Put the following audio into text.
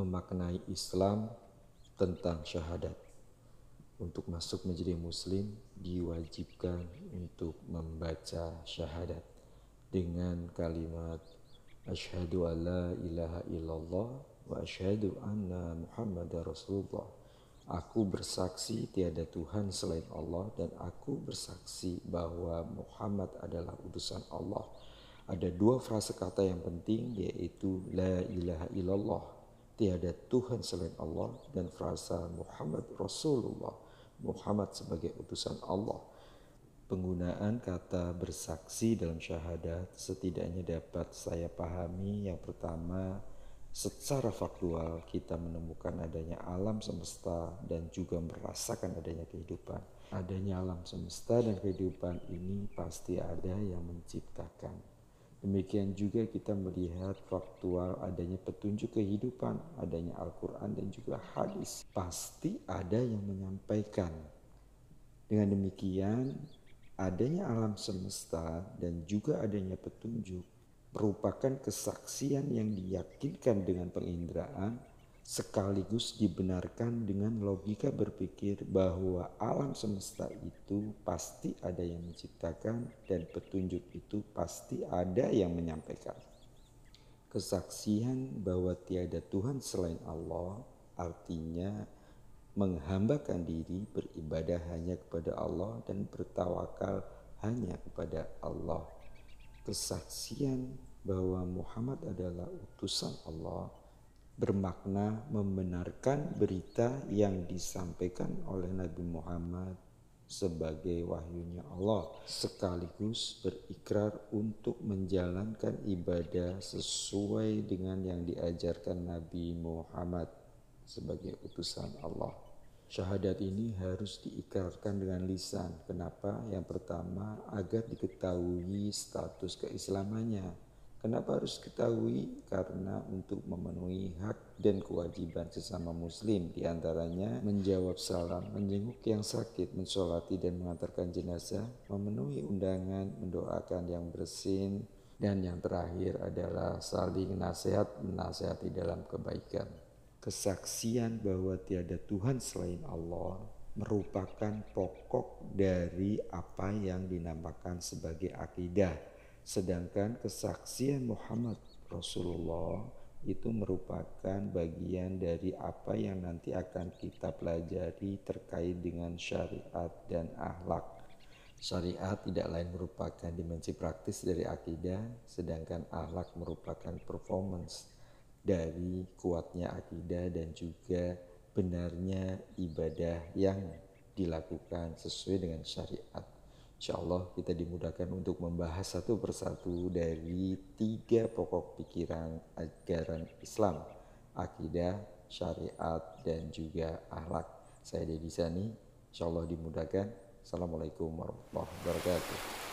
memaknai Islam tentang syahadat. Untuk masuk menjadi muslim diwajibkan untuk membaca syahadat dengan kalimat asyhadu alla ilaha illallah wa asyhadu anna muhammadar rasulullah. Aku bersaksi tiada Tuhan selain Allah dan aku bersaksi bahwa Muhammad adalah utusan Allah. Ada dua frase kata yang penting yaitu la ilaha illallah tiada Tuhan selain Allah dan frasa Muhammad Rasulullah Muhammad sebagai utusan Allah penggunaan kata bersaksi dalam syahadat setidaknya dapat saya pahami yang pertama secara faktual kita menemukan adanya alam semesta dan juga merasakan adanya kehidupan. Adanya alam semesta dan kehidupan ini pasti ada yang menciptakan. Demikian juga kita melihat faktual adanya petunjuk kehidupan, adanya Al-Quran dan juga hadis. Pasti ada yang menyampaikan. Dengan demikian, adanya alam semesta dan juga adanya petunjuk merupakan kesaksian yang diyakinkan dengan penginderaan sekaligus dibenarkan dengan logika berpikir bahwa alam semesta itu pasti ada yang menciptakan dan petunjuk itu pasti ada yang menyampaikan. Kesaksian bahwa tiada Tuhan selain Allah artinya menghambakan diri beribadah hanya kepada Allah dan bertawakal hanya kepada Allah. Kesaksian bahwa Muhammad adalah utusan Allah bermakna membenarkan berita yang disampaikan oleh Nabi Muhammad sebagai wahyunya Allah sekaligus berikrar untuk menjalankan ibadah sesuai dengan yang diajarkan Nabi Muhammad sebagai utusan Allah. Syahadat ini harus diikrarkan dengan lisan. Kenapa? Yang pertama agar diketahui status keislamannya Kenapa harus ketahui? Karena untuk memenuhi hak dan kewajiban sesama muslim diantaranya menjawab salam, menjenguk yang sakit, mensolati dan mengantarkan jenazah, memenuhi undangan, mendoakan yang bersin, dan yang terakhir adalah saling nasihat menasihati dalam kebaikan. Kesaksian bahwa tiada Tuhan selain Allah merupakan pokok dari apa yang dinamakan sebagai akidah Sedangkan kesaksian Muhammad Rasulullah itu merupakan bagian dari apa yang nanti akan kita pelajari terkait dengan syariat dan akhlak. Syariat tidak lain merupakan dimensi praktis dari akidah, sedangkan akhlak merupakan performance dari kuatnya akidah dan juga benarnya ibadah yang dilakukan sesuai dengan syariat. Insya Allah kita dimudahkan untuk membahas satu persatu dari tiga pokok pikiran ajaran Islam, akidah, syariat, dan juga akhlak. Saya Deddy Sani, insya Allah dimudahkan. Assalamualaikum warahmatullahi wabarakatuh.